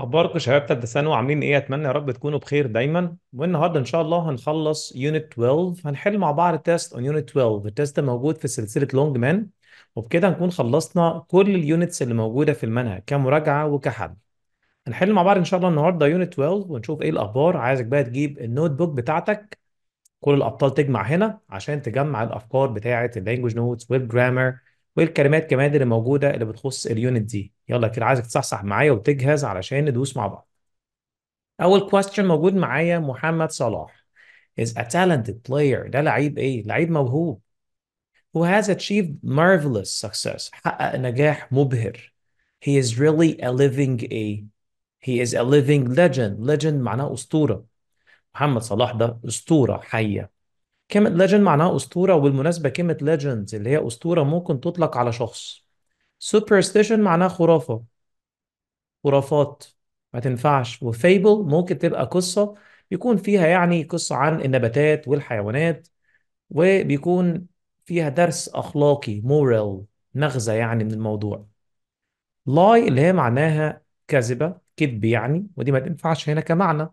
اخباركم شباب تالتة ثانوي عاملين ايه اتمنى يا رب تكونوا بخير دايما والنهارده ان شاء الله هنخلص يونت 12 هنحل مع بعض تيست اون يونت 12 التيست موجود في سلسله لونج مان وبكده هنكون خلصنا كل اليونتس اللي موجوده في المنهج كمراجعه وكحل هنحل مع بعض ان شاء الله النهارده يونت 12 ونشوف ايه الاخبار عايزك بقى تجيب النوت بوك بتاعتك كل الابطال تجمع هنا عشان تجمع الافكار بتاعه اللانجوج نوتس ويب جرامر والكلمات كمان اللي موجودة اللي بتخص اليونت دي يلا كده عايزك تصحصح معايا وتجهز علشان ندوس مع بعض أول كويستشن موجود معايا محمد صلاح is a talented player ده لعيب إيه؟ لعيب موهوب who has achieved marvelous success حقق نجاح مبهر he is really a living a he is a living legend legend معناه أسطورة محمد صلاح ده أسطورة حية كلمة ليجند معناها أسطورة وبالمناسبة كلمة ليجند اللي هي أسطورة ممكن تطلق على شخص سوبرستيشن معناها خرافة خرافات ما تنفعش وفيبل ممكن تبقى قصة بيكون فيها يعني قصة عن النباتات والحيوانات وبيكون فيها درس أخلاقي مورال مغزى يعني من الموضوع لاي اللي هي معناها كذبة كذب يعني ودي ما تنفعش هنا كمعنى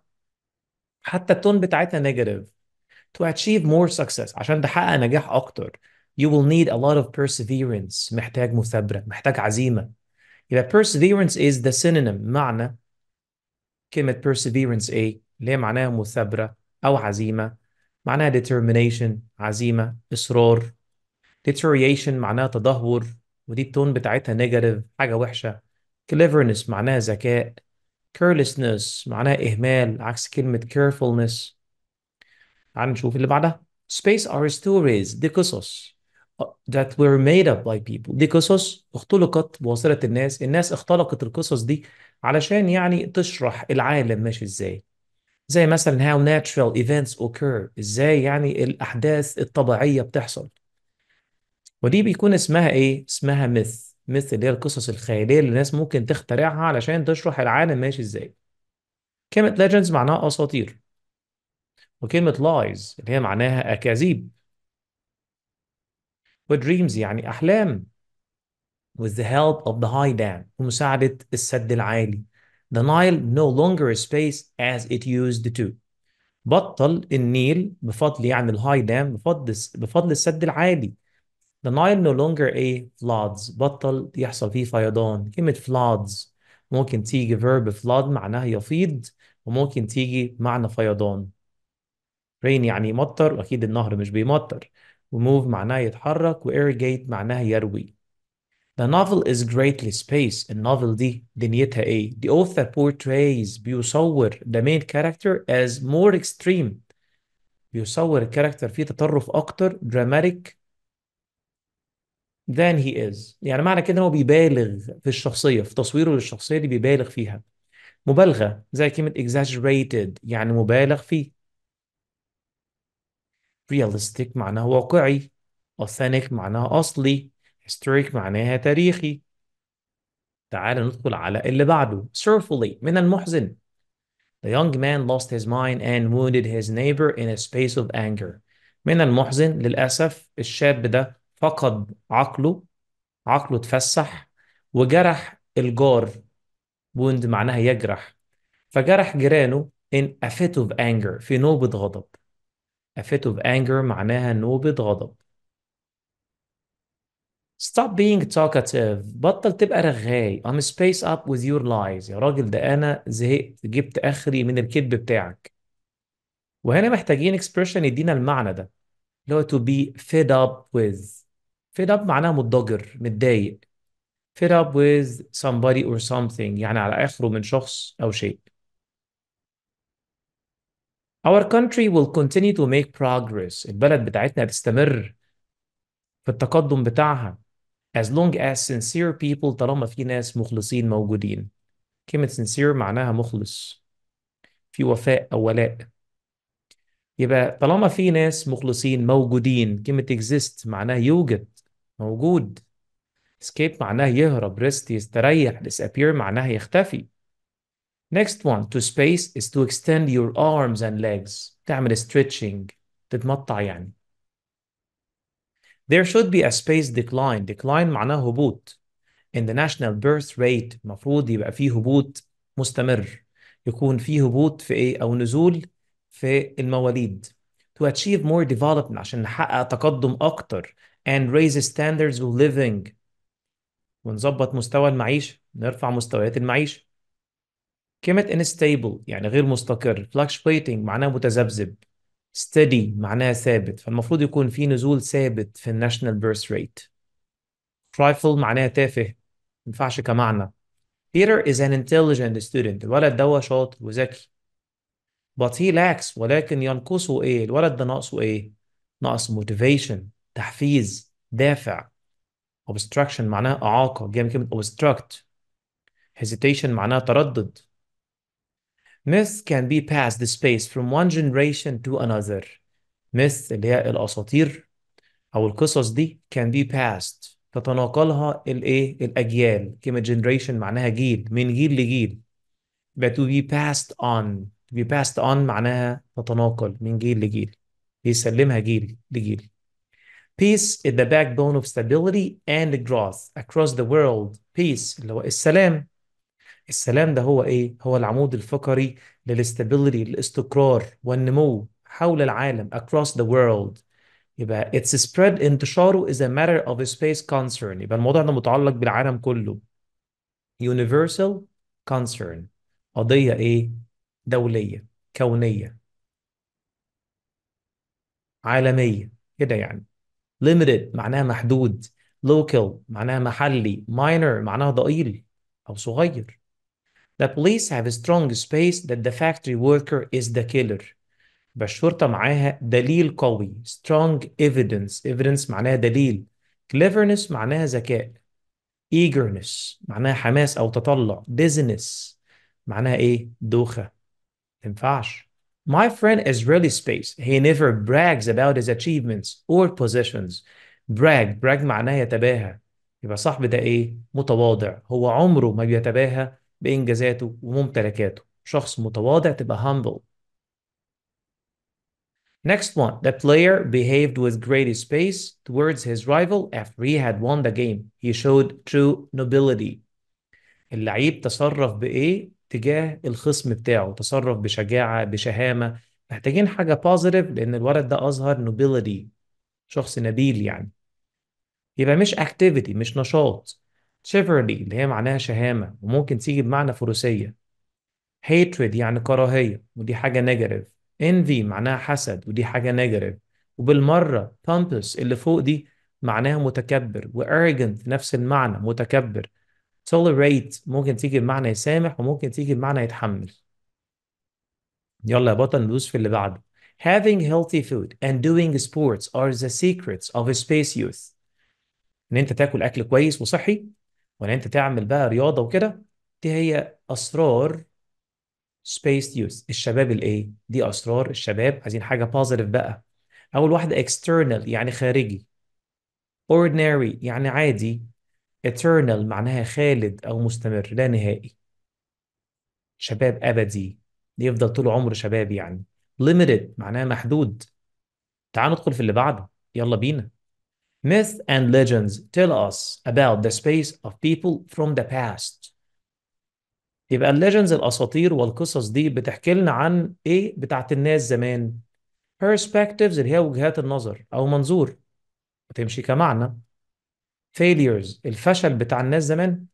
حتى التون بتاعتها نيجاتيف to achieve more success عشان تحقق نجاح اكتر you will need a lot of perseverance محتاج مثابرة محتاج عزيمة يبقى perseverance is the synonym معنى كلمة perseverance ايه اللي هي معناها مثابرة او عزيمة معناها determination عزيمة اصرار deterioration معناها تدهور ودي التون بتاعتها نيجاتيف حاجة وحشة cleverness معناها ذكاء carelessness معناها إهمال عكس كلمة carefulness تعال نشوف اللي بعدها space are stories دي قصص that were made up by people دي قصص اختلقت بواسطة الناس الناس اختلقت القصص دي علشان يعني تشرح العالم ماشي ازاي زي مثلا how natural events occur ازاي يعني الأحداث الطبيعية بتحصل ودي بيكون اسمها ايه؟ اسمها myth myth اللي هي القصص الخيالية اللي الناس ممكن تخترعها علشان تشرح العالم ماشي ازاي كلمة legends معناها أساطير وكلمة lies اللي هي معناها أكاذيب ودريمز يعني أحلام with the help of the high dam ومساعدة السد العالي the Nile no longer is space as it used to بطل النيل بفضل يعني الهاي دام بفضل بفضل السد العالي The Nile no longer a floods بطل يحصل فيه فيضان كلمة floods ممكن تيجي verb flood معناها يفيض وممكن تيجي معنى فيضان rain يعني يمطر واكيد النهر مش بيمطر وموف معناه يتحرك وirrigate معناه يروي The novel is greatly space النوفل دي دنيتها ايه؟ The author portrays بيصور the main character as more extreme. بيصور الكاركتر فيه تطرف اكتر dramatic than he is. يعني معنى كده ان هو بيبالغ في الشخصية في تصويره للشخصية دي بيبالغ فيها. مبالغة زي كلمة exaggerated يعني مبالغ فيه. realistic معناها واقعي authentic معناها أصلي historic معناها تاريخي تعال ندخل على اللي بعده sorrowfully من المحزن The young man lost his mind and wounded his neighbor in a space of anger من المحزن للأسف الشاب ده فقد عقله عقله اتفسح وجرح الجار wound معناها يجرح فجرح جيرانه in a fit of anger في نوبة غضب A fit of anger معناها نوبة غضب. Stop being talkative بطل تبقى رغاي I'm space up with your lies يا راجل ده أنا زهقت جبت آخري من الكذب بتاعك وهنا محتاجين expression يدينا المعنى ده اللي هو to be fed up with fed up معناها متضجر متضايق fed up with somebody or something يعني على آخره من شخص أو شيء Our country will continue to make progress. البلد بتاعتنا هتستمر في التقدم بتاعها as long as sincere people طالما في ناس مخلصين موجودين. كلمة sincere معناها مخلص. في وفاء أو ولاء. يبقى طالما في ناس مخلصين موجودين كلمة exist معناها يوجد موجود. escape معناه يهرب rest يستريح disappear معناه يختفي. Next one to space is to extend your arms and legs تعمل stretching تتمطع يعني There should be a space decline decline معناه هبوط In the national birth rate مفروض يبقى فيه هبوط مستمر يكون فيه هبوط في ايه او نزول في المواليد to achieve more development عشان نحقق تقدم أكتر and raise standards of living ونظبط مستوى المعيشة نرفع مستويات المعيشة كلمة انستيبل يعني غير مستقر fluctuating معناه متذبذب steady معناه ثابت فالمفروض يكون في نزول ثابت في الناشونال بيرث ريت trifle معناه تافه ما ينفعش كمعنى Peter is an intelligent student الولد ده شاطر وذكي but he lacks ولكن ينقصه ايه الولد ده ناقصه ايه ناقص motivation تحفيز دافع obstruction معناه اعاقه جاي من كلمه obstruct hesitation معناه تردد myths can be passed the space from one generation to another myths اللي هي الأساطير أو القصص دي can be passed تتناقلها الايه الأجيال كلمة generation معناها جيل من جيل لجيل but to be passed on to be passed on معناها تتناقل من جيل لجيل بيسلمها جيل لجيل Peace is the backbone of stability and growth across the world. Peace اللي هو السلام السلام ده هو ايه؟ هو العمود الفقري للاستابيليتي الاستقرار والنمو حول العالم across the world يبقى its spread انتشاره is a matter of a space concern يبقى الموضوع ده متعلق بالعالم كله universal concern قضية ايه؟ دولية كونية عالمية كده يعني limited معناها محدود local معناها محلي minor معناها ضئيل أو صغير The police have a strong space that the factory worker is the killer يبقى الشرطة معاها دليل قوي strong evidence evidence معناها دليل cleverness معناها ذكاء eagerness معناها حماس أو تطلع dizziness معناها إيه دوخة تنفعش My friend is really space. He never brags about his achievements or positions. Brag, brag معناه يتباهى. يبقى صاحب ده إيه؟ متواضع. هو عمره ما بيتباهى بإنجازاته وممتلكاته شخص متواضع تبقى humble Next one, the player behaved with great space towards his rival after he had won the game. He showed true nobility. اللعيب تصرف بإيه تجاه الخصم بتاعه تصرف بشجاعة بشهامة محتاجين حاجة positive لأن الولد ده أظهر nobility شخص نبيل يعني يبقى مش activity مش نشاط شيفرلي اللي هي معناها شهامة وممكن تيجي بمعنى فروسية hatred يعني كراهية ودي حاجة نيجاتيف envy معناها حسد ودي حاجة نيجاتيف وبالمرة pompous اللي فوق دي معناها متكبر و arrogant نفس المعنى متكبر tolerate ممكن تيجي بمعنى يسامح وممكن تيجي بمعنى يتحمل يلا يا بطل ندوس في اللي بعده Having healthy food and doing sports are the secrets of a space youth. ان انت تاكل اكل كويس وصحي وان انت تعمل بقى رياضه وكده دي هي اسرار سبيس يوز الشباب الايه دي اسرار الشباب عايزين حاجه بوزيتيف بقى اول واحده external يعني خارجي ordinary يعني عادي eternal معناها خالد او مستمر لا نهائي شباب ابدي يفضل طول عمره شباب يعني limited معناها محدود تعال ندخل في اللي بعده يلا بينا myths and legends tell us about the space of people from the past. يبقى الليجندز الاساطير والقصص دي بتحكي لنا عن ايه بتاعت الناس زمان perspectives اللي هي وجهات النظر او منظور تمشي كمعنى failures الفشل بتاع الناس زمان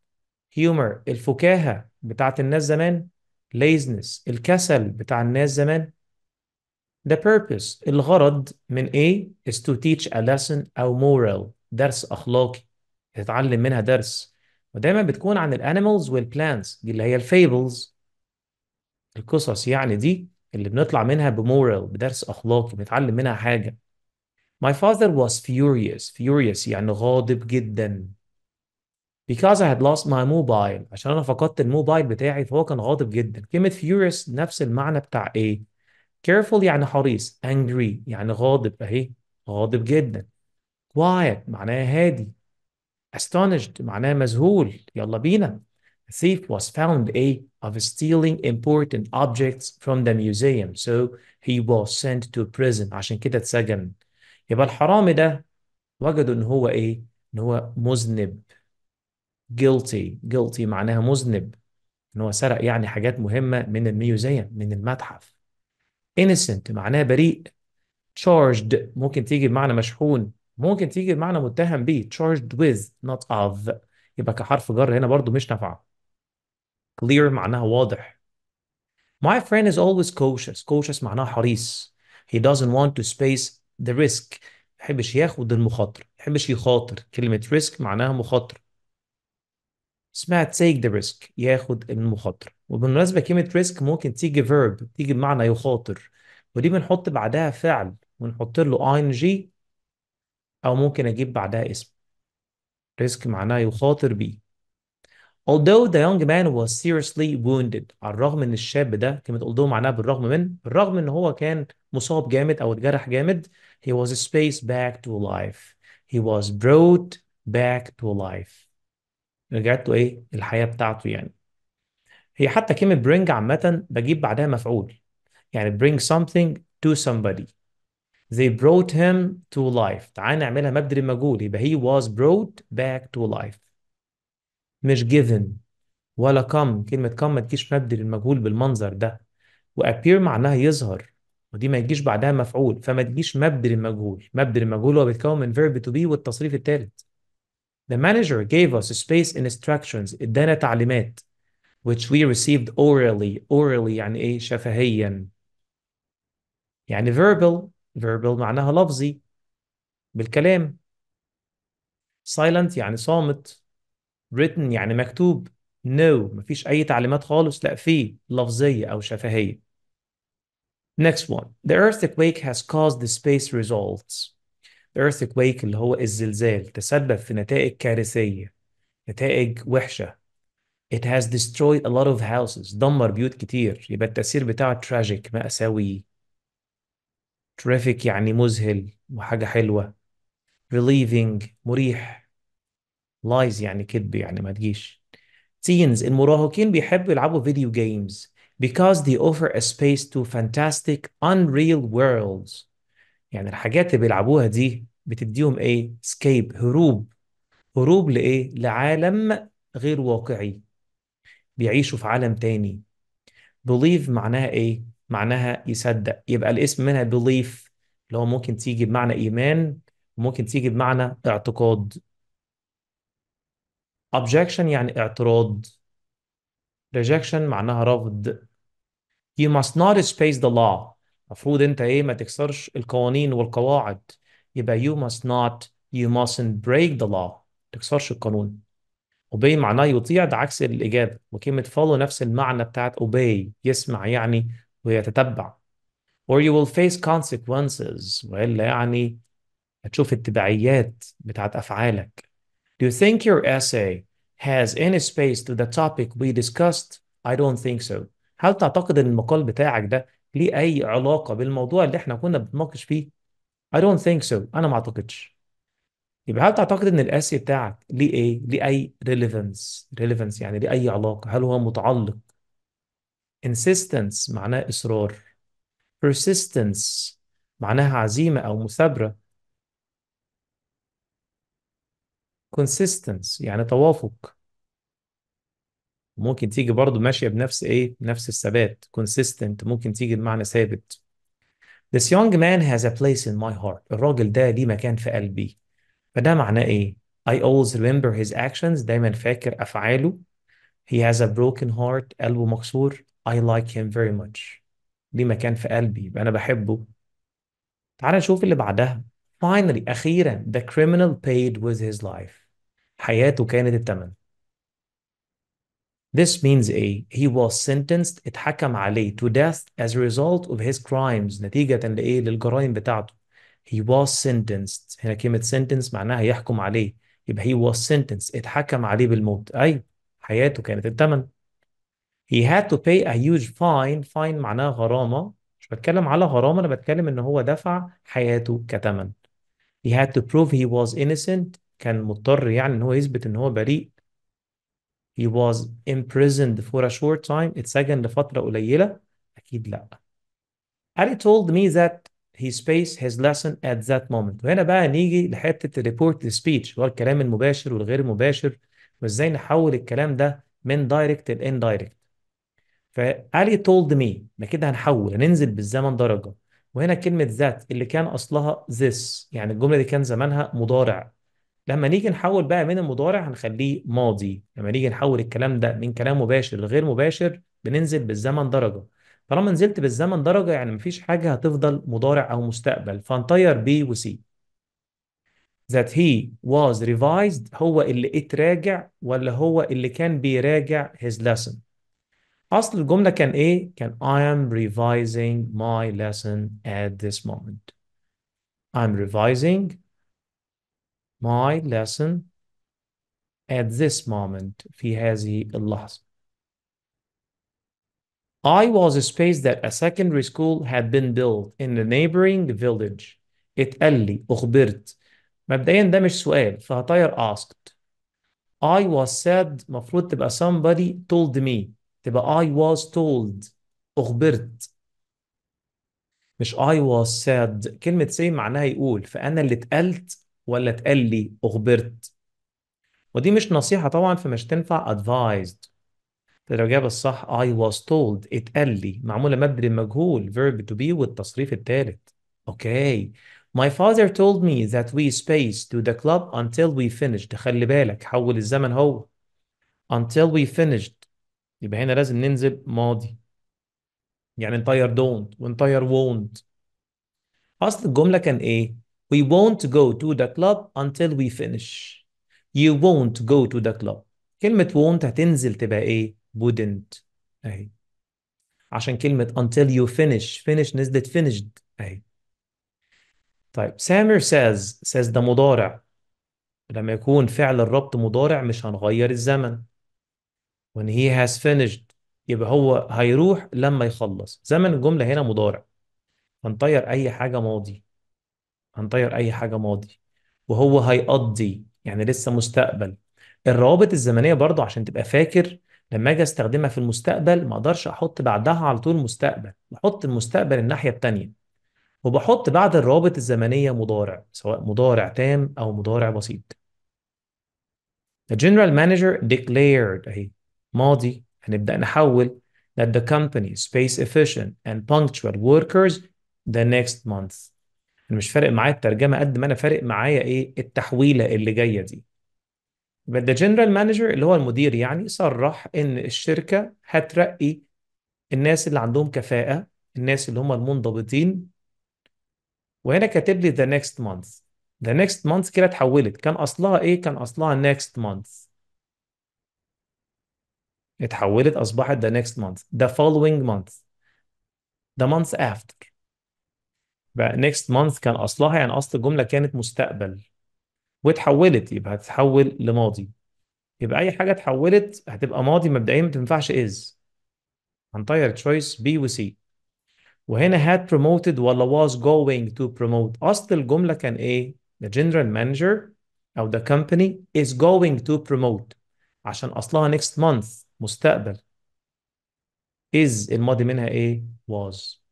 humor الفكاهه بتاعت الناس زمان laziness الكسل بتاع الناس زمان The purpose الغرض من ايه is to teach a lesson أو moral درس أخلاقي تتعلم منها درس ودايما بتكون عن الانيمالز والبلانتس دي اللي هي الفيبلز القصص يعني دي اللي بنطلع منها بمورال بدرس أخلاقي بنتعلم منها حاجة My father was furious furious يعني غاضب جدا because I had lost my mobile عشان أنا فقدت الموبايل بتاعي فهو كان غاضب جدا كلمة furious نفس المعنى بتاع إيه careful يعني حريص angry يعني غاضب اهي غاضب جدا quiet معناه هادي astonished معناه مذهول يلا بينا The thief was found a of stealing important objects from the museum so he was sent to prison عشان كده اتسجن يبقى الحرامي ده وجدوا ان هو ايه ان هو مذنب guilty guilty معناها مذنب ان هو سرق يعني حاجات مهمه من الميوزيوم من المتحف innocent معناه بريء charged ممكن تيجي بمعنى مشحون ممكن تيجي بمعنى متهم به charged with not of يبقى كحرف جر هنا برضو مش نافعة clear معناها واضح my friend is always cautious cautious معناها حريص he doesn't want to space the risk يحبش ياخد المخاطرة يحبش يخاطر كلمة risk معناها مخاطرة اسمها تيك ذا ريسك ياخد المخاطرة وبالمناسبة كلمة ريسك ممكن تيجي verb تيجي بمعنى يخاطر ودي بنحط بعدها فعل ونحط له ing أو ممكن أجيب بعدها اسم ريسك معناه يخاطر بيه Although the young man was seriously wounded على الرغم ان الشاب ده كلمة although معناها بالرغم من بالرغم ان هو كان مصاب جامد او اتجرح جامد he was spaced back to life he was brought back to life رجعت له ايه الحياه بتاعته يعني هي حتى كلمه bring عامه بجيب بعدها مفعول يعني bring something to somebody they brought him to life تعال نعملها مبدل المجهول يبقى he was brought back to life مش given ولا come كلمة come ما تجيش مبدل المجهول بالمنظر ده وappear معناها يظهر ودي ما يجيش بعدها مفعول فما تجيش مبدل المجهول مبدل المجهول هو بيتكون من verb to be والتصريف الثالث The manager gave us space instructions which we received orally orally يعني ايه شفهيا يعني verbal verbal معناها لفظي بالكلام silent يعني صامت written يعني مكتوب no مفيش أي تعليمات خالص لا في لفظية أو شفهية next one the earthquake has caused the space results earthquake اللي هو الزلزال تسبب في نتائج كارثية نتائج وحشة it has destroyed a lot of houses دمر بيوت كتير يبقى التأثير بتاعه tragic مأساوي terrific يعني مذهل وحاجة حلوة relieving مريح lies يعني كذب يعني ما تجيش teens المراهقين بيحبوا يلعبوا فيديو جيمز because they offer a space to fantastic unreal worlds يعني الحاجات اللي بيلعبوها دي بتديهم ايه سكيب هروب هروب لايه لعالم غير واقعي بيعيشوا في عالم تاني بليف معناها ايه معناها يصدق يبقى الاسم منها بليف اللي هو ممكن تيجي بمعنى ايمان وممكن تيجي بمعنى اعتقاد objection يعني اعتراض rejection معناها رفض you must not space the law المفروض انت ايه ما تكسرش القوانين والقواعد يبقى you must not you mustn't break the law ما تكسرش القانون obey معناه يطيع ده عكس الإجابة وكلمة follow نفس المعنى بتاعت obey يسمع يعني ويتتبع or you will face consequences وإلا يعني هتشوف التبعيات بتاعت أفعالك Do you think your essay has any space to the topic we discussed? I don't think so. هل تعتقد ان المقال بتاعك ده ليه اي علاقه بالموضوع اللي احنا كنا بنتناقش فيه I don't think so انا ما اعتقدش يبقى هل تعتقد ان الاسي بتاعك ليه ايه ليه اي relevance relevance يعني ليه اي علاقه هل هو متعلق insistence معناه اصرار persistence معناها عزيمه او مثابره consistence يعني توافق ممكن تيجي برضو ماشية بنفس ايه نفس الثبات consistent ممكن تيجي بمعنى ثابت This young man has a place in my heart الراجل ده ليه مكان في قلبي فده معناه ايه I always remember his actions دايما فاكر أفعاله He has a broken heart قلبه مكسور I like him very much ليه مكان في قلبي يبقى أنا بحبه تعال نشوف اللي بعدها Finally أخيرا the criminal paid with his life حياته كانت الثمن This means ايه؟ He was sentenced اتحكم عليه to death as a result of his crimes نتيجة لإيه؟ للجرائم بتاعته. He was sentenced هنا كلمة sentence معناها يحكم عليه يبقى he was sentenced اتحكم عليه بالموت أيوه حياته كانت الثمن. He had to pay a huge fine fine معناها غرامة مش بتكلم على غرامة أنا بتكلم إن هو دفع حياته كثمن. He had to prove he was innocent كان مضطر يعني إن هو يثبت إن هو بريء he was imprisoned for a short time اتسجن لفترة قليلة أكيد لا Ali told me that he spaced his lesson at that moment وهنا بقى نيجي لحتة الريبورت speech هو الكلام المباشر والغير المباشر وازاي نحول الكلام ده من دايركت لان دايركت فعلي told me ما كده هنحول هننزل بالزمن درجة وهنا كلمة ذات اللي كان أصلها this يعني الجملة دي كان زمانها مضارع لما نيجي نحول بقى من المضارع هنخليه ماضي لما نيجي نحول الكلام ده من كلام مباشر لغير مباشر بننزل بالزمن درجة طالما نزلت بالزمن درجة يعني مفيش حاجة هتفضل مضارع أو مستقبل فنطير بي وسي that he was revised هو اللي اتراجع ولا هو اللي كان بيراجع his lesson أصل الجملة كان إيه؟ كان I am revising my lesson at this moment I'm revising my lesson at this moment في هذه I was a space that a secondary school had been built in the neighboring village. اتقال لي أخبرت مبدئيا ده مش سؤال فهطير asked. I was said مفروض تبقى somebody told me تبقى I was told أخبرت مش I was said كلمة say معناها يقول فأنا اللي اتقلت ولا اتقال لي اخبرت ودي مش نصيحه طبعا فمش تنفع advised الإجابة الصح I was told اتقال لي معمولة مبني المجهول verb to be والتصريف الثالث أوكي My father told me that we space to the club until we finished خلي بالك حول الزمن هو until we finished يبقى هنا لازم ننزل ماضي يعني نطير don't ونطير won't أصل الجملة كان إيه؟ We won't go to the club until we finish. You won't go to the club. كلمة won't هتنزل تبقى ايه؟ wouldn't اهي عشان كلمة until you finish finish نزلت finished اهي طيب سامر says says ده مضارع لما يكون فعل الربط مضارع مش هنغير الزمن when he has finished يبقى هو هيروح لما يخلص زمن الجملة هنا مضارع هنطير أي حاجة ماضي هنطير اي حاجه ماضي وهو هيقضي يعني لسه مستقبل الروابط الزمنيه برضو عشان تبقى فاكر لما اجي استخدمها في المستقبل ما اقدرش احط بعدها على طول مستقبل بحط المستقبل الناحيه الثانيه وبحط بعد الروابط الزمنيه مضارع سواء مضارع تام او مضارع بسيط The general manager declared اهي ماضي هنبدا نحول that the company space efficient and punctual workers the next month انا مش فارق معايا الترجمه قد ما انا فارق معايا ايه التحويله اللي جايه دي يبقى ده جنرال مانجر اللي هو المدير يعني صرح ان الشركه هترقي الناس اللي عندهم كفاءه الناس اللي هم المنضبطين وهنا كاتب لي ذا نيكست مانث ذا نيكست مانث كده اتحولت كان اصلها ايه كان اصلها نيكست مانث اتحولت اصبحت ذا نيكست مانث ذا following مانث ذا مانث افتر بقى next month كان اصلها يعني اصل الجمله كانت مستقبل واتحولت يبقى هتتحول لماضي يبقى اي حاجه اتحولت هتبقى ماضي مبدئيا ما تنفعش is هنطير تشويس بي وسي وهنا had promoted ولا was going to promote اصل الجمله كان ايه the general manager او the company is going to promote عشان اصلها next month مستقبل is الماضي منها ايه was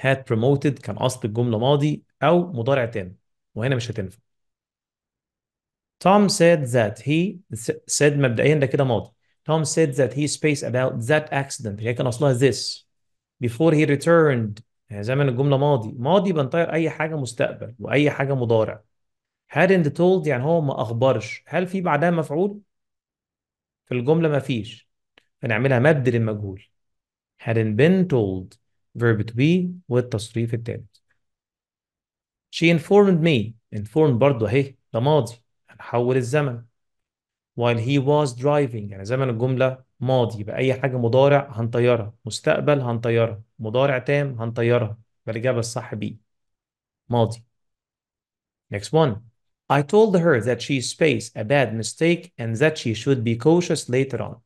had promoted كان اصل الجمله ماضي او مضارع تام وهنا مش هتنفع Tom said that he said مبدئيا ده كده ماضي Tom said that he space about that accident هي كان اصلها this before he returned يعني زمن الجمله ماضي ماضي بنطير اي حاجه مستقبل واي حاجه مضارع hadn't told يعني هو ما اخبرش هل في بعدها مفعول في الجمله ما فيش فنعملها مبدل المجهول hadn't been told verb to be والتصريف الثالث She informed me informed برضه اهي ده ماضي هنحول الزمن while he was driving يعني زمن الجملة ماضي بأي حاجة مضارع هنطيرها مستقبل هنطيرها مضارع تام هنطيرها يبقى الصح بي ماضي next one I told her that she spaced a bad mistake and that she should be cautious later on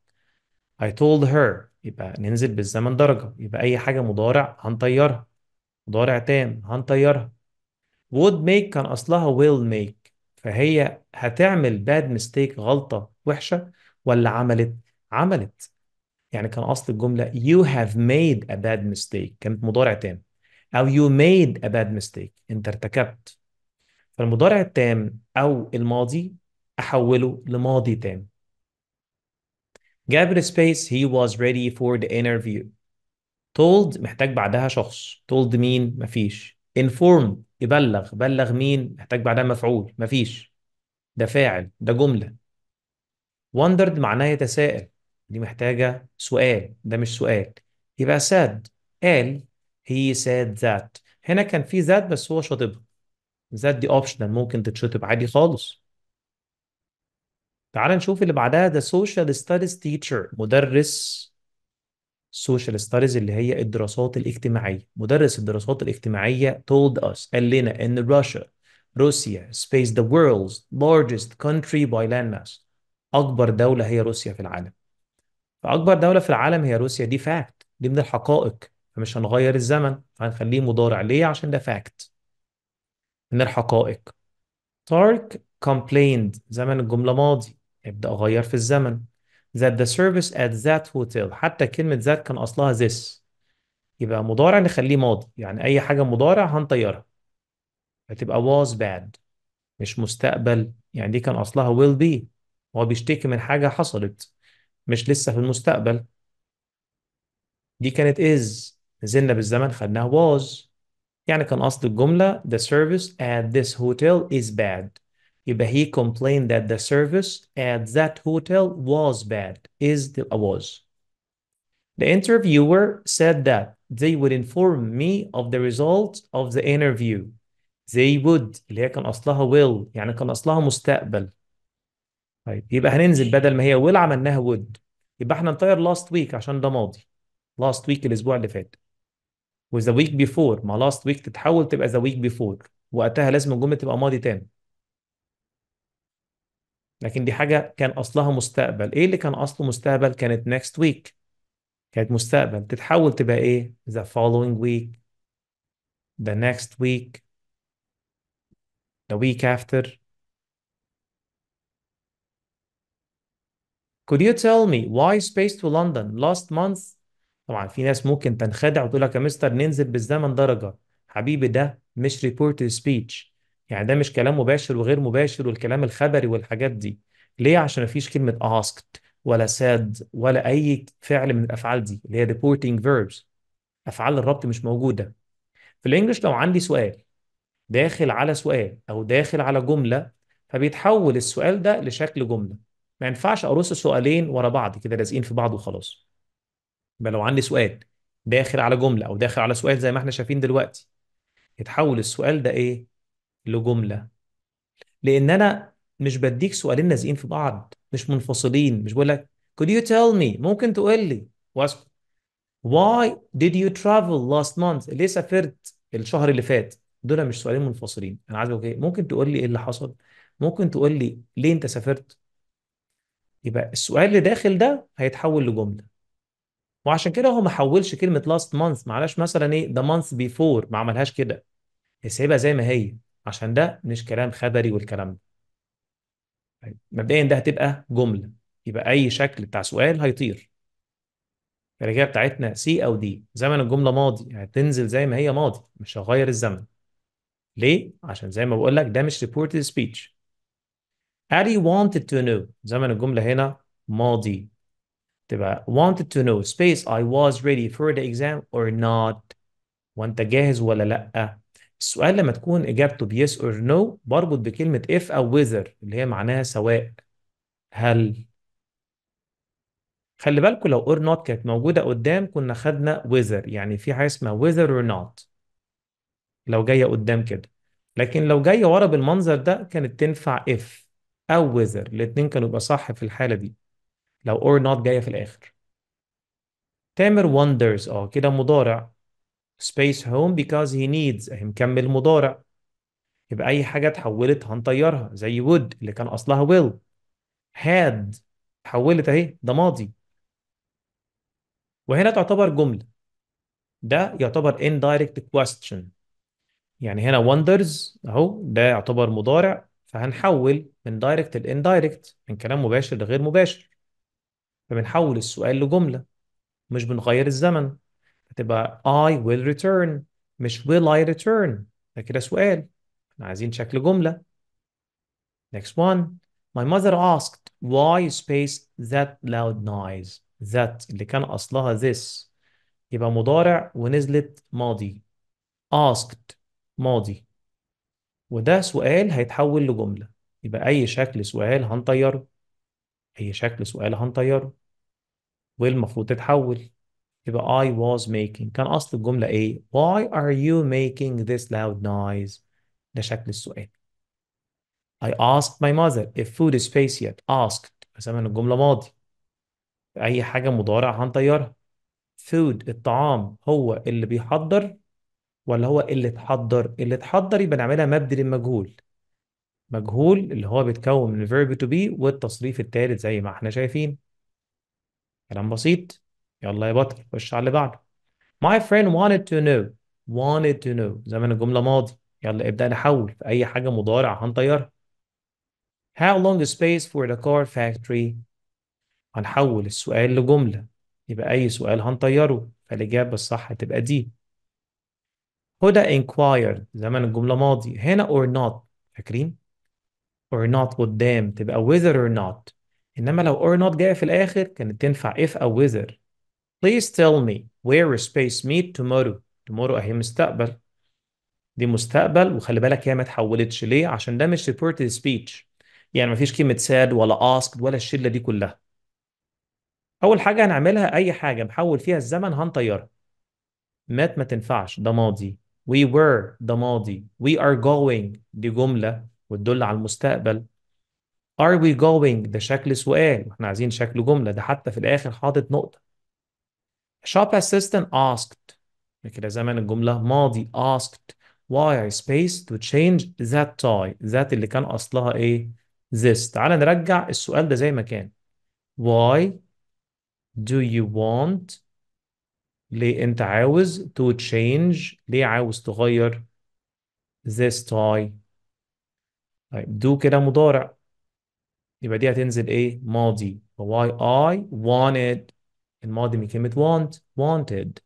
I told her يبقى ننزل بالزمن درجة يبقى أي حاجة مضارع هنطيرها مضارع تام هنطيرها would make كان أصلها will make فهي هتعمل bad mistake غلطة وحشة ولا عملت؟ عملت يعني كان أصل الجملة you have made a bad mistake كانت مضارع تام أو you made a bad mistake أنت ارتكبت فالمضارع التام أو الماضي أحوله لماضي تام جابر سبيس هي واز ريدي فور ذا انترفيو تولد محتاج بعدها شخص تولد مين مفيش informed يبلغ بلغ مين محتاج بعدها مفعول مفيش ده فاعل ده جملة wondered معناه يتساءل دي محتاجة سؤال ده مش سؤال يبقى said قال هي said ذات هنا كان في ذات بس هو شاطبها ذات دي اوبشنال ممكن تتشطب عادي خالص تعال نشوف اللي بعدها ده سوشيال ستاديز تيتشر مدرس سوشيال ستاديز اللي هي الدراسات الاجتماعيه مدرس الدراسات الاجتماعيه told us قال لنا ان روسيا روسيا space the world's largest country by land mass اكبر دوله هي روسيا في العالم فاكبر دوله في العالم هي روسيا دي فاكت دي من الحقائق فمش هنغير الزمن هنخليه مضارع ليه عشان ده فاكت من الحقائق تارك complained زمن الجمله ماضي ابدأ أغير في الزمن that the service at that hotel حتى كلمة that كان أصلها this يبقى مضارع نخليه ماضي يعني أي حاجة مضارع هنطيرها هتبقى was bad مش مستقبل يعني دي كان أصلها will be هو بيشتكي من حاجة حصلت مش لسه في المستقبل دي كانت is نزلنا بالزمن خدناها was يعني كان قصد الجملة the service at this hotel is bad يبقى he complained that the service at that hotel was bad is the uh, was the interviewer said that they would inform me of the result of the interview they would اللي هي كان اصلها will يعني كان اصلها مستقبل طيب يبقى هننزل بدل ما هي will عملناها would يبقى احنا نطير last week عشان ده ماضي last week الاسبوع اللي فات و the week before ما last week تتحول تبقى the week before وقتها لازم الجمله تبقى ماضي لكن دي حاجه كان اصلها مستقبل ايه اللي كان اصله مستقبل كانت نيكست ويك كانت مستقبل تتحول تبقى ايه the following week the next week the week after Could you tell me why space to London last month? طبعا في ناس ممكن تنخدع وتقول لك يا مستر ننزل بالزمن درجة حبيبي ده مش ريبورت سبيتش speech يعني ده مش كلام مباشر وغير مباشر والكلام الخبري والحاجات دي ليه عشان مفيش كلمه asked ولا said ولا اي فعل من الافعال دي اللي هي reporting verbs افعال الربط مش موجوده في الانجليش لو عندي سؤال داخل على سؤال او داخل على جمله فبيتحول السؤال ده لشكل جمله ما ينفعش ارص سؤالين ورا بعض كده لازقين في بعض وخلاص يبقى لو عندي سؤال داخل على جمله او داخل على سؤال زي ما احنا شايفين دلوقتي يتحول السؤال ده ايه لجمله لان انا مش بديك سؤالين لازقين في بعض مش منفصلين مش بقول لك could you tell me ممكن تقول لي واسكت why did you travel last month ليه سافرت الشهر اللي فات دول مش سؤالين منفصلين انا عايز اوكي إيه؟ ممكن تقول لي ايه اللي حصل ممكن تقول لي ليه انت سافرت يبقى السؤال اللي داخل ده هيتحول لجمله وعشان كده هو ما حولش كلمه last month معلش مثلا ايه the month before ما عملهاش كده سايبها زي ما هي عشان ده مش كلام خبري والكلام ده طيب، مبدئيا ده هتبقى جملة يبقى أي شكل بتاع سؤال هيطير الإجابة بتاعتنا سي أو دي زمن الجملة ماضي يعني هتنزل زي ما هي ماضي مش هغير الزمن ليه؟ عشان زي ما بقول لك ده مش reported speech اري wanted to know زمن الجملة هنا ماضي تبقى wanted to know space I was ready for the exam or not وأنت جاهز ولا لأ السؤال لما تكون إجابته بيس اور نو بربط بكلمة if أو ويذر اللي هي معناها سواء هل خلي بالكم لو اور نوت كانت موجودة قدام كنا خدنا ويذر يعني في حاجة اسمها ويذر or not لو جاية قدام كده لكن لو جاية ورا بالمنظر ده كانت تنفع if أو ويذر الاثنين كانوا يبقى صح في الحالة دي لو or not جاية في الآخر تامر wonders اه كده مضارع space home because he needs اهي مكمل مضارع يبقى اي حاجه اتحولت هنطيرها زي would اللي كان اصلها will had اتحولت اهي ده ماضي وهنا تعتبر جمله ده يعتبر indirect question يعني هنا wonders اهو ده يعتبر مضارع فهنحول من دايركت لاندايركت من كلام مباشر لغير مباشر فبنحول السؤال لجمله مش بنغير الزمن هتبقى I will return مش will I return ده كده سؤال احنا عايزين شكل جملة next one my mother asked why space that loud noise that اللي كان أصلها this يبقى مضارع ونزلت ماضي asked ماضي وده سؤال هيتحول لجملة يبقى أي شكل سؤال هنطيره أي شكل سؤال هنطيره والمفروض تتحول يبقى I was making كان أصل الجملة إيه؟ Why are you making this loud noise؟ ده شكل السؤال. I asked my mother if food is space yet. Asked أن الجملة ماضي. أي حاجة مضارع هنطيرها. Food الطعام هو اللي بيحضر ولا هو اللي اتحضر؟ اللي اتحضر يبقى نعملها مبدل المجهول. مجهول اللي هو بيتكون من verb to be والتصريف الثالث زي ما احنا شايفين. كلام بسيط. يلا يا بطل خش على اللي بعده My friend wanted to know wanted to know زمن الجملة ماضي يلا ابدأ نحول في أي حاجة مضارع هنطيرها How long is space for the car factory هنحول السؤال لجملة يبقى أي سؤال هنطيره فالإجابة الصح هتبقى دي هدى inquired زمن الجملة ماضي هنا or not فاكرين or not قدام تبقى whether or not إنما لو or not جاية في الآخر كانت تنفع if أو whether Please tell me where is space meet tomorrow tomorrow أهي مستقبل دي مستقبل وخلي بالك هي ما اتحولتش ليه عشان ده مش reported speech يعني ما فيش كلمة said ولا asked ولا الشلة دي كلها أول حاجة هنعملها أي حاجة بحول فيها الزمن هنطيرها مات ما تنفعش ده ماضي we were ده ماضي we are going دي جملة وتدل على المستقبل are we going ده شكل سؤال واحنا عايزين شكل جملة ده حتى في الآخر حاطط نقطة shop assistant asked كده زمن الجملة ماضي asked why I spaced to change that tie that اللي كان أصلها إيه this تعال نرجع السؤال ده زي ما كان why do you want ليه أنت عاوز to change ليه عاوز تغير this tie طيب do كده مضارع يبقى دي هتنزل إيه ماضي why I wanted الماضي من كلمة want wanted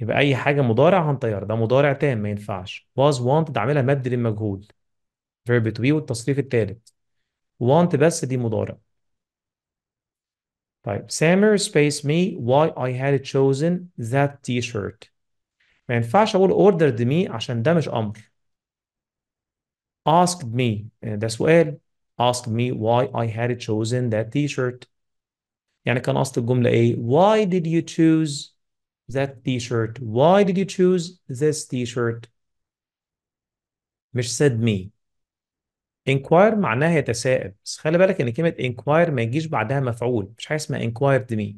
يبقى أي حاجة مضارع هنطير ده مضارع تام ما ينفعش was wanted عاملها مد للمجهول verb to be والتصريف الثالث want بس دي مضارع طيب Samer space me why I had chosen that t-shirt ما ينفعش أقول ordered me عشان ده مش أمر asked me يعني ده سؤال asked me why I had chosen that t-shirt يعني كان قصد الجملة إيه why did you choose that t-shirt why did you choose this t-shirt مش said me inquire معناها يتساءل بس خلي بالك ان كلمة inquire ما يجيش بعدها مفعول مش حاجة اسمها inquired me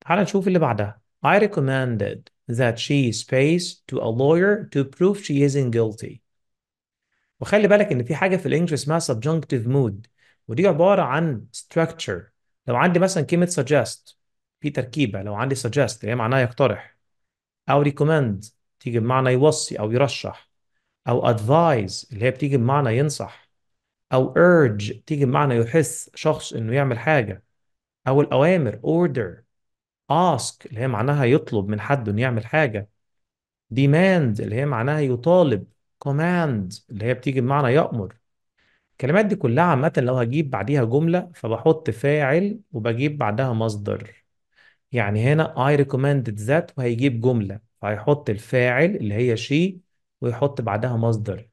تعال نشوف اللي بعدها I recommended that she space to a lawyer to prove she isn't guilty وخلي بالك ان في حاجة في الانجليش اسمها subjunctive mood ودي عبارة عن structure لو عندي مثلا كلمه suggest في تركيبه لو عندي suggest اللي هي يعني معناها يقترح او recommend تيجي بمعنى يوصي او يرشح او advise اللي هي بتيجي بمعنى ينصح او urge تيجي بمعنى يحث شخص انه يعمل حاجه او الاوامر order ask اللي هي معناها يطلب من حد انه يعمل حاجه demand اللي هي معناها يطالب command اللي هي بتيجي بمعنى يأمر الكلمات دي كلها عامة لو هجيب بعديها جملة فبحط فاعل وبجيب بعدها مصدر يعني هنا I recommended that وهيجيب جملة فهيحط الفاعل اللي هي she ويحط بعدها مصدر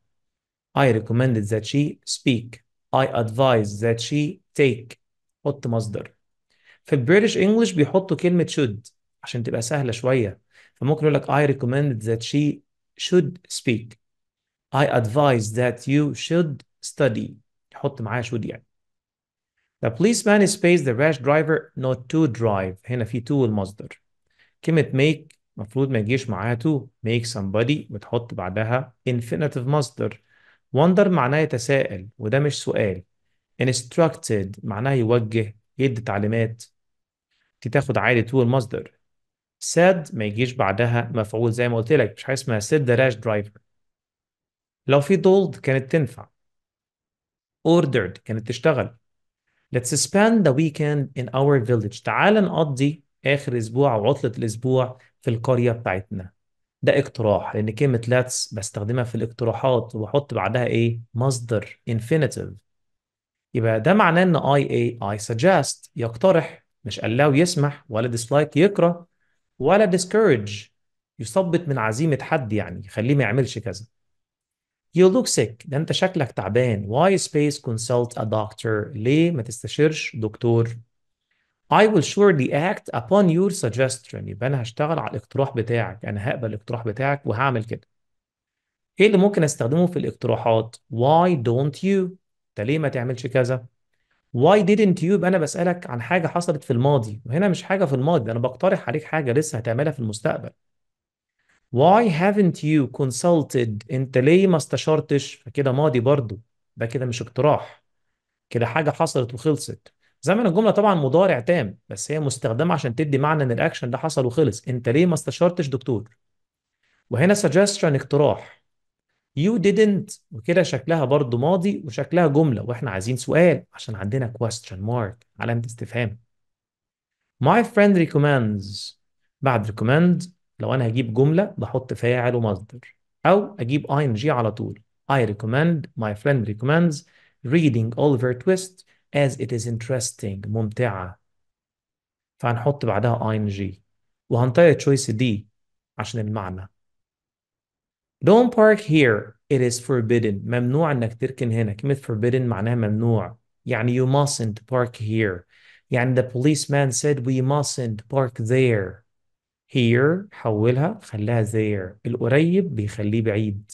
I recommended that she speak I advise that she take حط مصدر في البريتش انجلش بيحطوا كلمة should عشان تبقى سهلة شوية فممكن يقول لك I recommended that she should speak I advise that you should study حط معاه شو يعني The policeman pays the rash driver not to drive هنا في تو المصدر كلمة make المفروض ما يجيش معاها تو make somebody وتحط بعدها infinitive مصدر wonder معناه يتساءل وده مش سؤال instructed معناه يوجه يدي تعليمات دي تاخد عادي تو المصدر said ما يجيش بعدها مفعول زي ما قلت لك مش حاجة اسمها said the rash driver لو في told كانت تنفع ordered كانت تشتغل let's spend the weekend in our village تعال نقضي آخر أسبوع أو عطلة الأسبوع في القرية بتاعتنا ده اقتراح لأن كلمة let's بستخدمها في الاقتراحات وبحط بعدها إيه مصدر infinitive يبقى ده معناه إن I A I suggest يقترح مش allow يسمح ولا dislike يكره ولا discourage يثبط من عزيمة حد يعني يخليه ما يعملش كذا You look sick ده انت شكلك تعبان why space consult a doctor ليه ما تستشيرش دكتور I will surely act upon your suggestion يبقى انا هشتغل على الاقتراح بتاعك انا هقبل الاقتراح بتاعك وهعمل كده ايه اللي ممكن استخدمه في الاقتراحات why don't you انت ليه ما تعملش كذا why didn't you يبقى انا بسالك عن حاجه حصلت في الماضي وهنا مش حاجه في الماضي انا بقترح عليك حاجه لسه هتعملها في المستقبل why haven't you consulted انت ليه ما استشرتش فكده ماضي برضو ده كده مش اقتراح كده حاجة حصلت وخلصت زمن الجملة طبعا مضارع تام بس هي مستخدمة عشان تدي معنى ان الاكشن ده حصل وخلص انت ليه ما استشرتش دكتور وهنا suggestion اقتراح you didn't وكده شكلها برضو ماضي وشكلها جملة واحنا عايزين سؤال عشان عندنا question mark علامة استفهام my friend recommends بعد recommend لو انا هجيب جمله بحط فاعل ومصدر او اجيب اي ان جي على طول I recommend my friend recommends reading Oliver Twist as it is interesting ممتعه فهنحط بعدها ING وهنطير choice دي عشان المعنى Don't park here it is forbidden ممنوع انك تركن هنا كلمه forbidden معناها ممنوع يعني you mustn't park here يعني the policeman said we mustn't park there here حولها خلاها there القريب بيخليه بعيد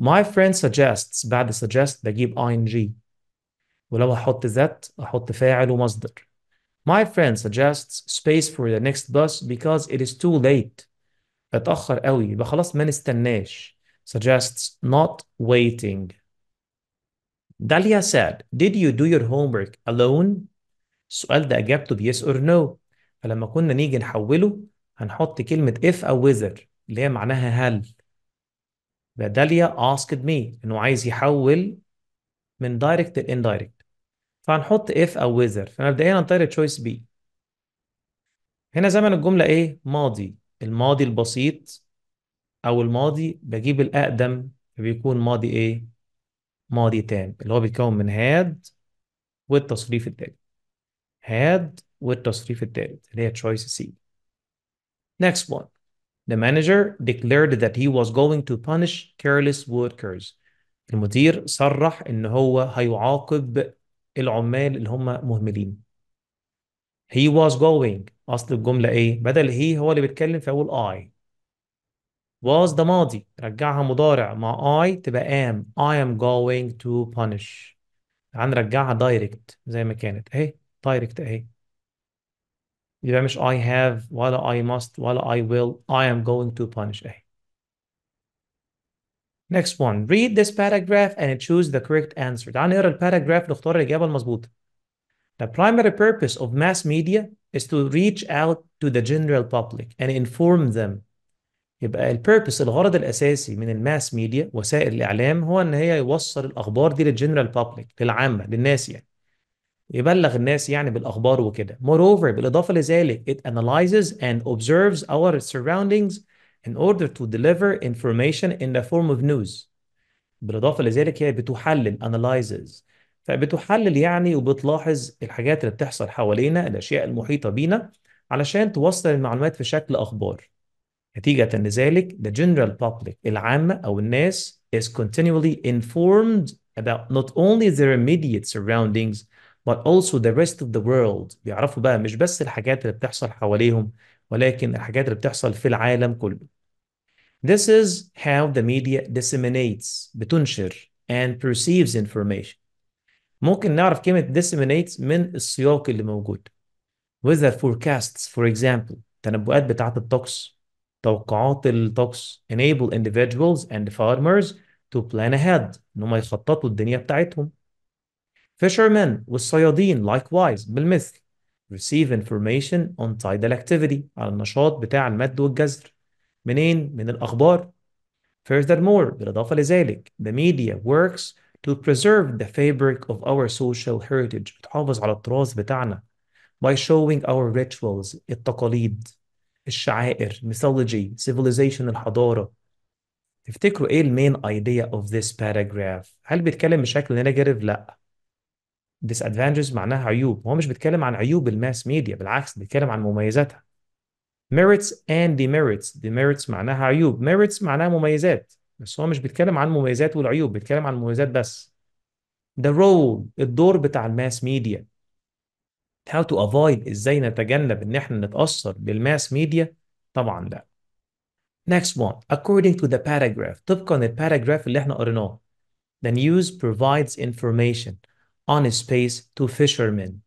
my friend suggests بعد suggest بجيب ing ولو هحط ذات احط فاعل ومصدر my friend suggests space for the next bus because it is too late اتأخر قوي يبقى خلاص ما نستناش suggests not waiting داليا said did you do your homework alone السؤال ده اجابته بيس yes or no فلما كنا نيجي نحوله هنحط كلمة if أو whether اللي هي معناها هل داليا asked me إنه عايز يحول من direct ل indirect فهنحط if أو whether فمبدئيا هنطير choice B هنا زمن الجملة إيه؟ ماضي الماضي البسيط أو الماضي بجيب الأقدم فبيكون ماضي إيه؟ ماضي تام اللي هو بيتكون من had والتصريف التالي had والتصريف الثالث اللي هي choice C. Next one. The manager declared that he was going to punish careless workers. المدير صرح ان هو هيعاقب العمال اللي هم مهملين. He was going اصل الجمله ايه؟ بدل هي هو اللي بيتكلم فاقول I. was ده ماضي رجعها مضارع مع I تبقى am I am going to punish هنرجعها دايركت زي ما كانت اهي دايركت اهي You damage I have, while I must, while I will, I am going to punish A. Next one, read this paragraph and choose the correct answer. paragraph نقرا الباراجراف نختار الإجابة المظبوطة. The primary purpose of mass media is to reach out to the general public and inform them. يبقى البيربس الغرض الأساسي من الماس ميديا وسائل الإعلام هو إن هي يوصل الأخبار دي للجنرال بابليك للعامة للناس يعني. يبلغ الناس يعني بالاخبار وكده moreover بالاضافه لذلك it analyzes and observes our surroundings in order to deliver information in the form of news بالاضافه لذلك هي بتحلل analyzes فبتحلل يعني وبتلاحظ الحاجات اللي بتحصل حوالينا الاشياء المحيطه بينا علشان توصل المعلومات في شكل اخبار نتيجه لذلك the general public العامه او الناس is continually informed about not only their immediate surroundings but also the rest of the world بيعرفوا بقى مش بس الحاجات اللي بتحصل حواليهم ولكن الحاجات اللي بتحصل في العالم كله This is how the media disseminates بتنشر and perceives information ممكن نعرف كلمة disseminates من السياق اللي موجود weather forecasts for example تنبؤات بتاعة الطقس توقعات الطقس enable individuals and farmers to plan ahead ان هم يخططوا الدنيا بتاعتهم fishermen والصيادين likewise بالمثل receive information on tidal activity على النشاط بتاع المد والجزر منين؟ من الأخبار Furthermore بالإضافة لذلك the media works to preserve the fabric of our social heritage بتحافظ على التراث بتاعنا by showing our rituals التقاليد الشعائر mythology civilization الحضارة تفتكروا ايه المين idea of this paragraph؟ هل بيتكلم بشكل negative؟ لا ديس ادفانتجز معناها عيوب هو مش بيتكلم عن عيوب الماس ميديا بالعكس بيتكلم عن مميزاتها merits and demerits demerits معناها عيوب merits معناها مميزات بس هو مش بيتكلم عن مميزات والعيوب بيتكلم عن مميزات بس the role الدور بتاع الماس ميديا how to avoid ازاي نتجنب ان احنا نتاثر بالماس ميديا طبعا لا next one according to the paragraph طبقا paragraph اللي احنا قريناه the news provides information on space to fishermen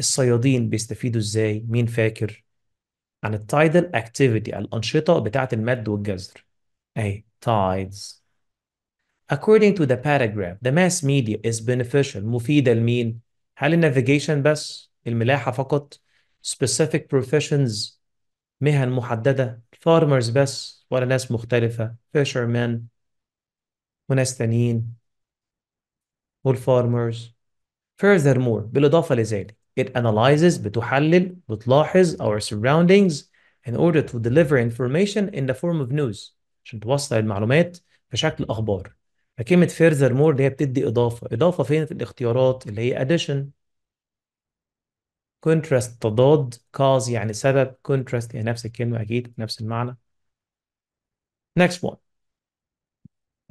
الصيادين بيستفيدوا ازاي مين فاكر عن التايدل اكتيفيتي الأنشطة بتاعة المد والجزر أي tides According to the paragraph the mass media is beneficial مفيدة لمين؟ هل النافيجيشن بس؟ الملاحة فقط؟ specific professions مهن محددة farmers بس ولا ناس مختلفة fishermen وناس تانيين والفارمرز Furthermore بالإضافة لذلك it analyzes بتحلل بتلاحظ our surroundings in order to deliver information in the form of news عشان توصل المعلومات بشكل أخبار فكلمة furthermore اللي هي بتدي إضافة إضافة فين في الاختيارات اللي هي addition contrast تضاد cause يعني سبب contrast هي نفس الكلمة أكيد نفس المعنى next one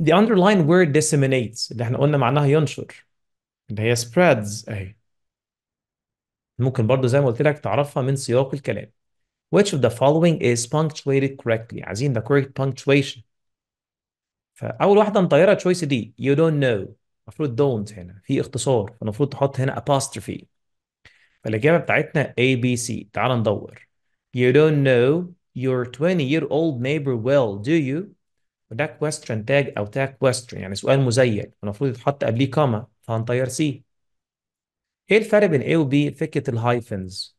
the underlying word disseminates اللي احنا قلنا معناها ينشر اللي هي spreads اهي ممكن برضو زي ما قلت لك تعرفها من سياق الكلام which of the following is punctuated correctly عايزين the correct punctuation فاول واحده مطيره تشويس دي you don't know المفروض don't هنا في اختصار المفروض تحط هنا apostrophe فالاجابه بتاعتنا A B C تعال ندور you don't know your 20 year old neighbor well do you وده question tag او tag question يعني سؤال مزيج المفروض يتحط قبليه كوما فهنطير سي ايه الفرق بين A و B فكة الهايفنز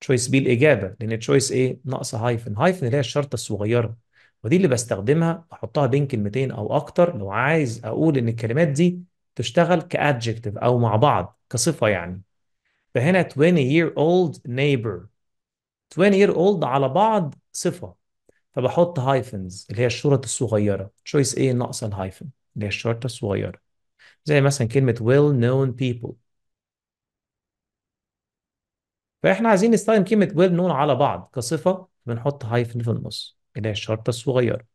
تشويس B الإجابة لأن تشويس A ناقصة هايفن هايفن اللي هي الشرطة الصغيرة ودي اللي بستخدمها بحطها بين كلمتين أو أكتر لو عايز أقول إن الكلمات دي تشتغل كأدجكتيف أو مع بعض كصفة يعني فهنا 20 year old neighbor 20 year old على بعض صفة فبحط هايفنز اللي هي الشرط الصغيرة تشويس A ناقصة الهايفن اللي هي الشرطة الصغيرة زي مثلا كلمة well known people فاحنا عايزين نستخدم كلمة well known على بعض كصفة بنحط hyphen في النص اللي هي الشرطة الصغيرة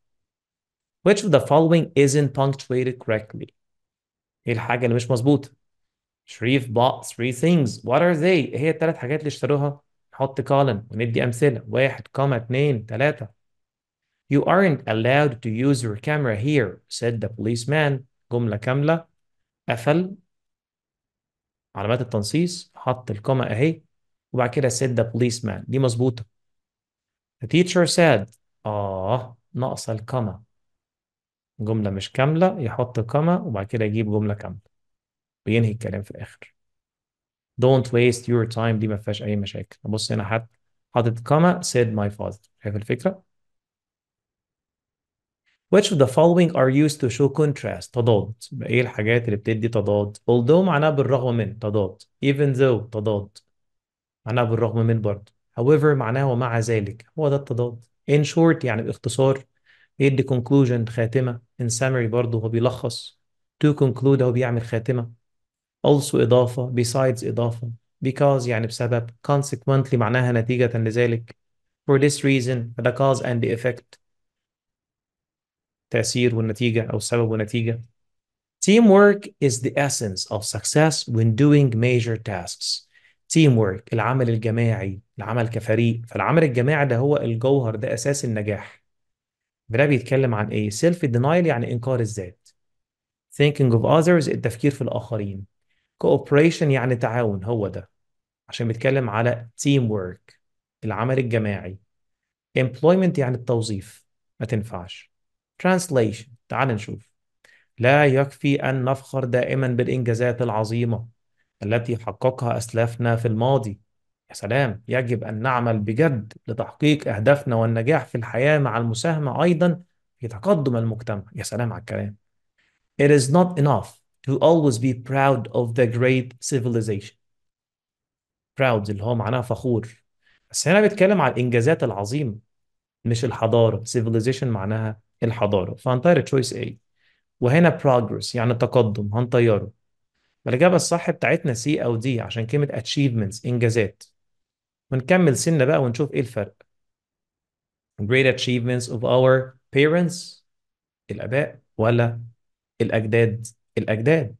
which of the following isn't punctuated correctly ايه الحاجة اللي مش مظبوطة شريف bought three things what are they إيه هي التلات حاجات اللي اشتروها نحط column وندي أمثلة واحد كومة اتنين تلاتة You aren't allowed to use your camera here said the policeman جملة كاملة قفل علامات التنصيص حط الكومة اهي وبعد كده said the policeman دي مظبوطه the teacher said اه ناقصه الكومة جمله مش كامله يحط كومة وبعد كده يجيب جمله كامله وينهي الكلام في الاخر don't waste your time دي ما فيهاش اي مشاكل بص هنا حاطط كومة said my father شايف الفكره Which of the following are used to show contrast تضاد ايه الحاجات اللي بتدي تضاد although معناها بالرغم من تضاد even though تضاد معناها بالرغم من برضه however معناها ومع ذلك هو ده التضاد in short يعني باختصار يدي conclusion خاتمة in summary برضه هو بيلخص to conclude هو بيعمل خاتمة also إضافة besides إضافة because يعني بسبب consequently معناها نتيجة لذلك for this reason the cause and the effect تأثير والنتيجة أو السبب والنتيجة Teamwork is the essence of success when doing major tasks. Teamwork العمل الجماعي، العمل كفريق، فالعمل الجماعي ده هو الجوهر ده أساس النجاح. بدأ بيتكلم عن إيه؟ self denial يعني إنكار الذات. Thinking of others التفكير في الآخرين. Cooperation يعني تعاون هو ده. عشان بيتكلم على teamwork العمل الجماعي. Employment يعني التوظيف ما تنفعش. Translation تعال نشوف لا يكفي أن نفخر دائما بالإنجازات العظيمة التي حققها أسلافنا في الماضي يا سلام يجب أن نعمل بجد لتحقيق أهدافنا والنجاح في الحياة مع المساهمة أيضا في تقدم المجتمع يا سلام على الكلام It is not enough to always be proud of the great civilization proud اللي هو معناها فخور بس هنا بيتكلم على الإنجازات العظيمة مش الحضارة civilization معناها الحضاره فهنطير تشويس اي وهنا بروجرس يعني تقدم هنطيره الإجابة الصح بتاعتنا سي أو دي عشان كلمة اتشيفمنتس إنجازات ونكمل سنة بقى ونشوف إيه الفرق great achievements of our parents الآباء ولا الأجداد الأجداد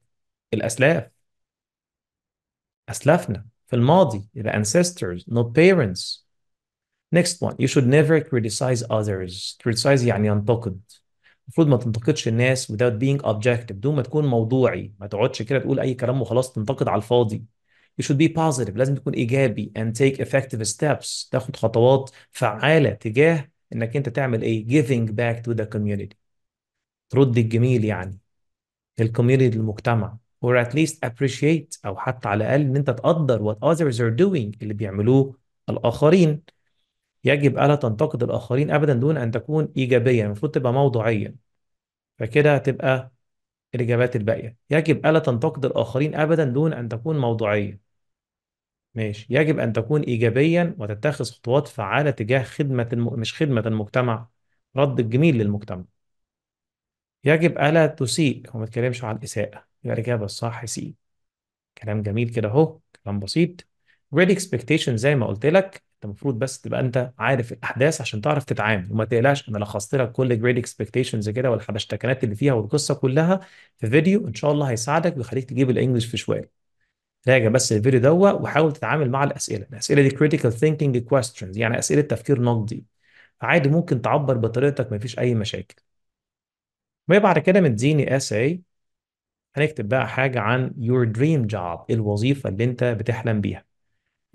الأسلاف أسلافنا في الماضي يبقى ancestors not parents Next one, you should never criticize others. Criticize يعني ينتقد. المفروض ما تنتقدش الناس without being objective. بدون ما تكون موضوعي. ما تقعدش كده تقول أي كلام وخلاص تنتقد على الفاضي. You should be positive. لازم تكون إيجابي and take effective steps. تاخد خطوات فعالة تجاه إنك أنت تعمل إيه؟ giving back to the community. ترد الجميل يعني. الكوميونتي للمجتمع. or at least appreciate أو حتى على الأقل إن أنت تقدر what others are doing اللي بيعملوه الآخرين. يجب ألا تنتقد الآخرين أبدا دون أن تكون إيجابية المفروض تبقى موضوعية فكده هتبقى الإجابات الباقية يجب ألا تنتقد الآخرين أبدا دون أن تكون موضوعية ماشي يجب أن تكون إيجابيا وتتخذ خطوات فعالة تجاه خدمة الم... مش خدمة المجتمع رد الجميل للمجتمع يجب ألا تسيء هو ما يتكلمش عن الإساءة يبقى الإجابة الصح سي كلام جميل كده أهو كلام بسيط great expectation زي ما قلت لك انت المفروض بس تبقى انت عارف الاحداث عشان تعرف تتعامل وما تقلقش انا لخصت لك كل جريد اكسبكتيشنز كده والحبشتكنات اللي فيها والقصه كلها في فيديو ان شاء الله هيساعدك ويخليك تجيب الانجليش في شويه راجع بس الفيديو دوت وحاول تتعامل مع الاسئله الاسئله دي critical thinking questions يعني اسئله تفكير نقدي عادي ممكن تعبر بطريقتك مفيش اي مشاكل وبعد كده مديني اساي هنكتب بقى حاجه عن your dream job الوظيفه اللي انت بتحلم بيها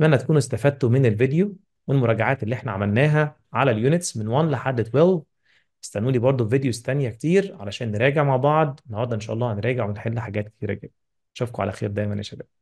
اتمنى تكونوا استفدتوا من الفيديو والمراجعات اللي احنا عملناها على اليونتس من 1 لحد 12 استنوني لي في فيديوز تانية كتير علشان نراجع مع بعض النهارده ان شاء الله هنراجع ونحل حاجات كتيرة جدا اشوفكم على خير دايما يا شباب